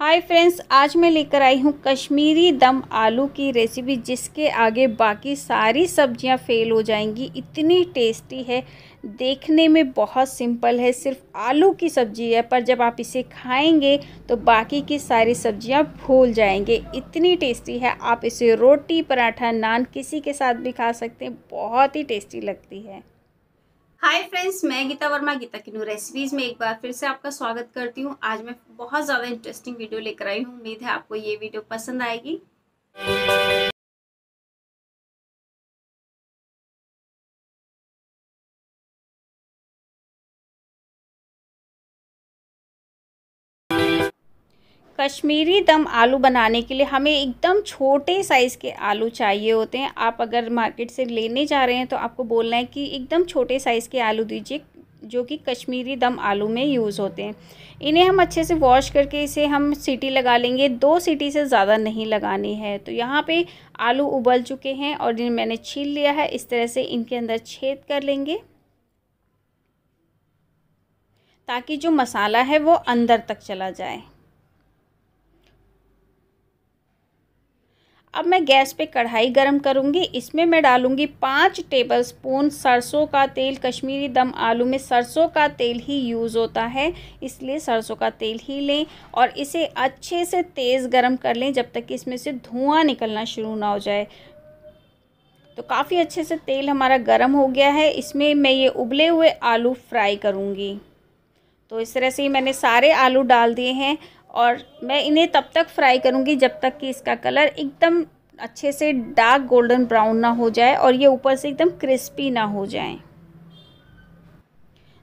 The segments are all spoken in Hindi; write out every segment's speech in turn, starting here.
हाय फ्रेंड्स आज मैं लेकर आई हूँ कश्मीरी दम आलू की रेसिपी जिसके आगे बाकी सारी सब्जियाँ फेल हो जाएंगी इतनी टेस्टी है देखने में बहुत सिंपल है सिर्फ आलू की सब्जी है पर जब आप इसे खाएंगे तो बाकी की सारी सब्जियाँ भूल जाएंगे इतनी टेस्टी है आप इसे रोटी पराठा नान किसी के साथ भी खा सकते हैं बहुत ही टेस्टी लगती है हाय फ्रेंड्स मैं गीता वर्मा गीता किनू रेसिपीज़ में एक बार फिर से आपका स्वागत करती हूँ आज मैं बहुत ज़्यादा इंटरेस्टिंग वीडियो लेकर आई हूँ उम्मीद है आपको ये वीडियो पसंद आएगी कश्मीरी दम आलू बनाने के लिए हमें एकदम छोटे साइज़ के आलू चाहिए होते हैं आप अगर मार्केट से लेने जा रहे हैं तो आपको बोलना है कि एकदम छोटे साइज़ के आलू दीजिए जो कि कश्मीरी दम आलू में यूज़ होते हैं इन्हें हम अच्छे से वॉश करके इसे हम सीटी लगा लेंगे दो सीटी से ज़्यादा नहीं लगानी है तो यहाँ पे आलू उबल चुके हैं और इन्हें मैंने छील लिया है इस तरह से इनके अंदर छेद कर लेंगे ताकि जो मसाला है वो अंदर तक चला जाए अब मैं गैस पे कढ़ाई गरम करूँगी इसमें मैं डालूँगी पाँच टेबल स्पून सरसों का तेल कश्मीरी दम आलू में सरसों का तेल ही यूज़ होता है इसलिए सरसों का तेल ही लें और इसे अच्छे से तेज़ गरम कर लें जब तक कि इसमें से धुआं निकलना शुरू ना हो जाए तो काफ़ी अच्छे से तेल हमारा गर्म हो गया है इसमें मैं ये उबले हुए आलू फ्राई करूँगी तो इस तरह से ही मैंने सारे आलू डाल दिए हैं और मैं इन्हें तब तक फ्राई करूँगी जब तक कि इसका कलर एकदम अच्छे से डार्क गोल्डन ब्राउन ना हो जाए और ये ऊपर से एकदम क्रिस्पी ना हो जाए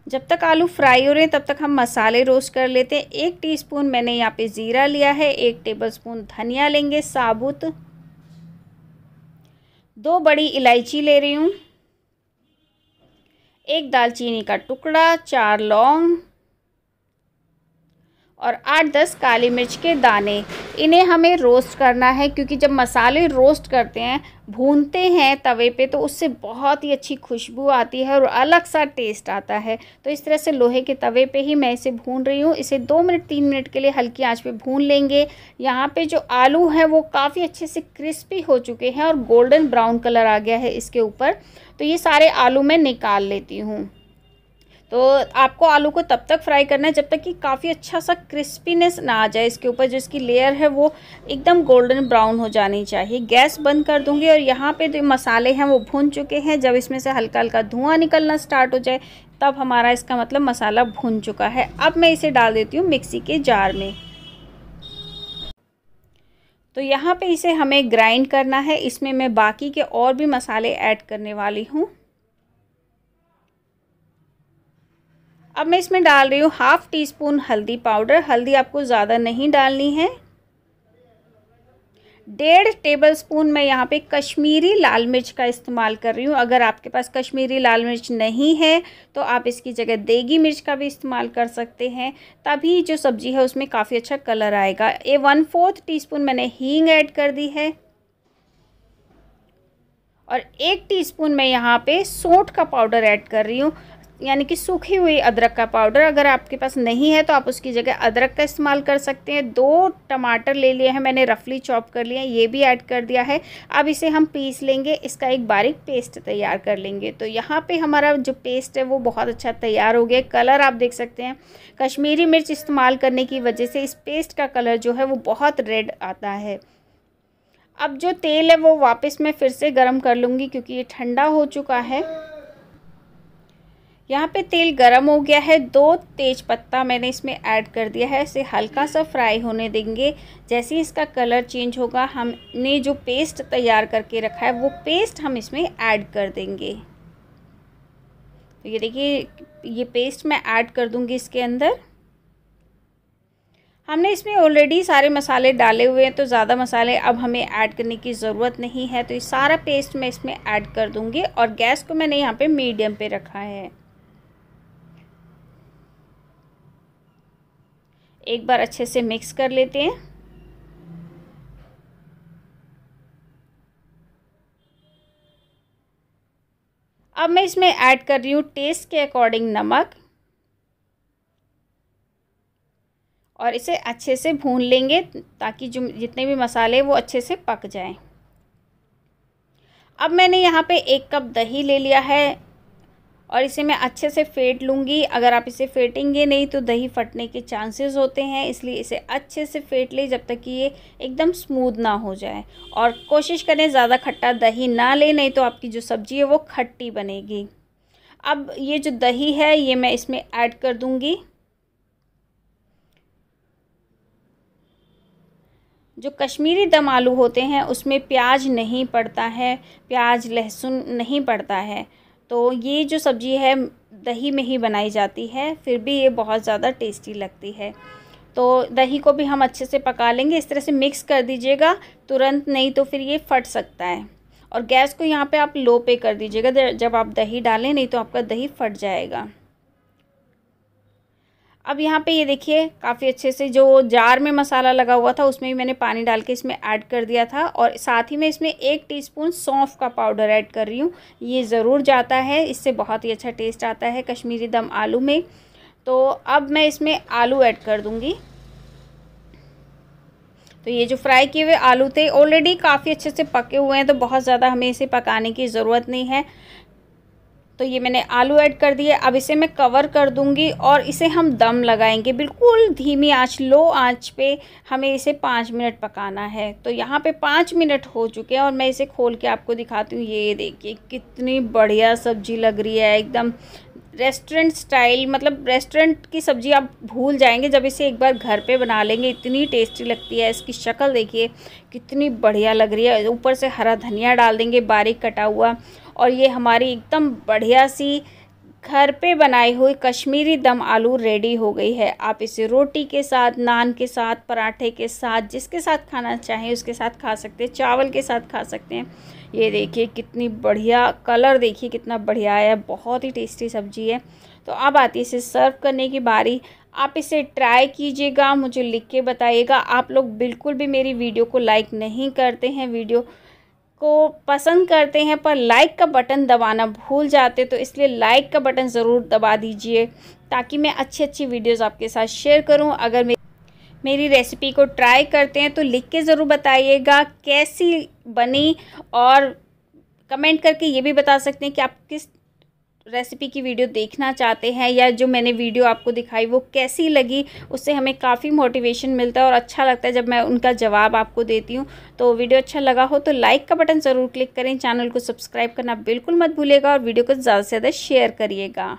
जब तक आलू फ्राई हो रहे हैं तब तक हम मसाले रोस्ट कर लेते हैं एक टीस्पून मैंने यहाँ पे ज़ीरा लिया है एक टेबलस्पून धनिया लेंगे साबुत दो बड़ी इलायची ले रही हूँ एक दालचीनी का टुकड़ा चार लौंग और आठ दस काली मिर्च के दाने इन्हें हमें रोस्ट करना है क्योंकि जब मसाले रोस्ट करते हैं भूनते हैं तवे पे तो उससे बहुत ही अच्छी खुशबू आती है और अलग सा टेस्ट आता है तो इस तरह से लोहे के तवे पे ही मैं इसे भून रही हूँ इसे दो मिनट तीन मिनट के लिए हल्की आंच पे भून लेंगे यहाँ पे जो आलू हैं वो काफ़ी अच्छे से क्रिस्पी हो चुके हैं और गोल्डन ब्राउन कलर आ गया है इसके ऊपर तो ये सारे आलू मैं निकाल लेती हूँ तो आपको आलू को तब तक फ्राई करना है जब तक कि काफ़ी अच्छा सा क्रिस्पीनेस ना आ जाए इसके ऊपर जो इसकी लेयर है वो एकदम गोल्डन ब्राउन हो जानी चाहिए गैस बंद कर दूंगी और यहाँ पे जो मसाले हैं वो भून चुके हैं जब इसमें से हल्का हल्का धुआं निकलना स्टार्ट हो जाए तब हमारा इसका मतलब मसाला भून चुका है अब मैं इसे डाल देती हूँ मिक्सी के जार में तो यहाँ पर इसे हमें ग्राइंड करना है इसमें मैं बाकी के और भी मसाले ऐड करने वाली हूँ अब मैं इसमें डाल रही हूँ हाफ़ टी स्पून हल्दी पाउडर हल्दी आपको ज़्यादा नहीं डालनी है डेढ़ टेबल स्पून मैं यहाँ पे कश्मीरी लाल मिर्च का इस्तेमाल कर रही हूँ अगर आपके पास कश्मीरी लाल मिर्च नहीं है तो आप इसकी जगह देगी मिर्च का भी इस्तेमाल कर सकते हैं तभी जो सब्ज़ी है उसमें काफ़ी अच्छा कलर आएगा ये वन फोर्थ स्पून मैंने हींग ऐड कर दी है और एक टीस्पून मैं यहाँ पे सोंठ का पाउडर ऐड कर रही हूँ यानी कि सूखी हुई अदरक का पाउडर अगर आपके पास नहीं है तो आप उसकी जगह अदरक का इस्तेमाल कर सकते हैं दो टमाटर ले लिए हैं मैंने रफली चॉप कर लिए हैं ये भी ऐड कर दिया है अब इसे हम पीस लेंगे इसका एक बारीक पेस्ट तैयार कर लेंगे तो यहाँ पे हमारा जो पेस्ट है वो बहुत अच्छा तैयार हो गया कलर आप देख सकते हैं कश्मीरी मिर्च इस्तेमाल करने की वजह से इस पेस्ट का कलर जो है वो बहुत रेड आता है अब जो तेल है वो वापस मैं फिर से गर्म कर लूँगी क्योंकि ये ठंडा हो चुका है यहाँ पे तेल गरम हो गया है दो तेज पत्ता मैंने इसमें ऐड कर दिया है इसे हल्का सा फ्राई होने देंगे जैसे ही इसका कलर चेंज होगा हमने जो पेस्ट तैयार करके रखा है वो पेस्ट हम इसमें ऐड कर देंगे तो ये देखिए ये पेस्ट मैं ऐड कर दूँगी इसके अंदर हमने इसमें ऑलरेडी सारे मसाले डाले हुए हैं तो ज़्यादा मसाले अब हमें ऐड करने की ज़रूरत नहीं है तो ये सारा पेस्ट मैं इसमें ऐड कर दूँगी और गैस को मैंने यहाँ पे मीडियम पे रखा है एक बार अच्छे से मिक्स कर लेते हैं अब मैं इसमें ऐड कर रही हूँ टेस्ट के अकॉर्डिंग नमक और इसे अच्छे से भून लेंगे ताकि जो जितने भी मसाले वो अच्छे से पक जाएं अब मैंने यहाँ पे एक कप दही ले लिया है और इसे मैं अच्छे से फेंट लूँगी अगर आप इसे फेंटेंगे नहीं तो दही फटने के चांसेस होते हैं इसलिए इसे अच्छे से फेंट लें जब तक कि ये एकदम स्मूद ना हो जाए और कोशिश करें ज़्यादा खट्टा दही ना लें नहीं तो आपकी जो सब्ज़ी है वो खट्टी बनेगी अब ये जो दही है ये मैं इसमें ऐड कर दूँगी जो कश्मीरी दम आलू होते हैं उसमें प्याज नहीं पड़ता है प्याज लहसुन नहीं पड़ता है तो ये जो सब्ज़ी है दही में ही बनाई जाती है फिर भी ये बहुत ज़्यादा टेस्टी लगती है तो दही को भी हम अच्छे से पका लेंगे इस तरह से मिक्स कर दीजिएगा तुरंत नहीं तो फिर ये फट सकता है और गैस को यहाँ पे आप लो पे कर दीजिएगा जब आप दही डालें नहीं तो आपका दही फट जाएगा अब यहाँ पे ये देखिए काफ़ी अच्छे से जो जार में मसाला लगा हुआ था उसमें भी मैंने पानी डाल के इसमें ऐड कर दिया था और साथ ही मैं इसमें एक टीस्पून सौंफ का पाउडर ऐड कर रही हूँ ये ज़रूर जाता है इससे बहुत ही अच्छा टेस्ट आता है कश्मीरी दम आलू में तो अब मैं इसमें आलू ऐड कर दूँगी तो ये जो फ्राई किए हुए आलू थे ऑलरेडी काफ़ी अच्छे से पके हुए हैं तो बहुत ज़्यादा हमें इसे पकाने की ज़रूरत नहीं है तो ये मैंने आलू ऐड कर दिए अब इसे मैं कवर कर दूंगी और इसे हम दम लगाएंगे बिल्कुल धीमी आंच लो आंच पे हमें इसे पाँच मिनट पकाना है तो यहाँ पे पाँच मिनट हो चुके हैं और मैं इसे खोल के आपको दिखाती हूँ ये देखिए कितनी बढ़िया सब्जी लग रही है एकदम रेस्टोरेंट स्टाइल मतलब रेस्टोरेंट की सब्ज़ी आप भूल जाएंगे जब इसे एक बार घर पे बना लेंगे इतनी टेस्टी लगती है इसकी शक्ल देखिए कितनी बढ़िया लग रही है ऊपर से हरा धनिया डाल देंगे बारीक कटा हुआ और ये हमारी एकदम बढ़िया सी घर पे बनाई हुई कश्मीरी दम आलू रेडी हो गई है आप इसे रोटी के साथ नान के साथ पराठे के साथ जिसके साथ खाना चाहें उसके साथ खा सकते हैं चावल के साथ खा सकते हैं ये देखिए कितनी बढ़िया कलर देखिए कितना बढ़िया है बहुत ही टेस्टी सब्जी है तो अब आती है इसे सर्व करने की बारी आप इसे ट्राई कीजिएगा मुझे लिख के बताइएगा आप लोग बिल्कुल भी मेरी वीडियो को लाइक नहीं करते हैं वीडियो को पसंद करते हैं पर लाइक का बटन दबाना भूल जाते तो इसलिए लाइक का बटन ज़रूर दबा दीजिए ताकि मैं अच्छी अच्छी वीडियोस आपके साथ शेयर करूं अगर मे मेरी रेसिपी को ट्राई करते हैं तो लिख के ज़रूर बताइएगा कैसी बनी और कमेंट करके ये भी बता सकते हैं कि आप किस रेसिपी की वीडियो देखना चाहते हैं या जो मैंने वीडियो आपको दिखाई वो कैसी लगी उससे हमें काफ़ी मोटिवेशन मिलता है और अच्छा लगता है जब मैं उनका जवाब आपको देती हूँ तो वीडियो अच्छा लगा हो तो लाइक का बटन ज़रूर क्लिक करें चैनल को सब्सक्राइब करना बिल्कुल मत भूलेगा और वीडियो को ज़्यादा से ज़्यादा शेयर करिएगा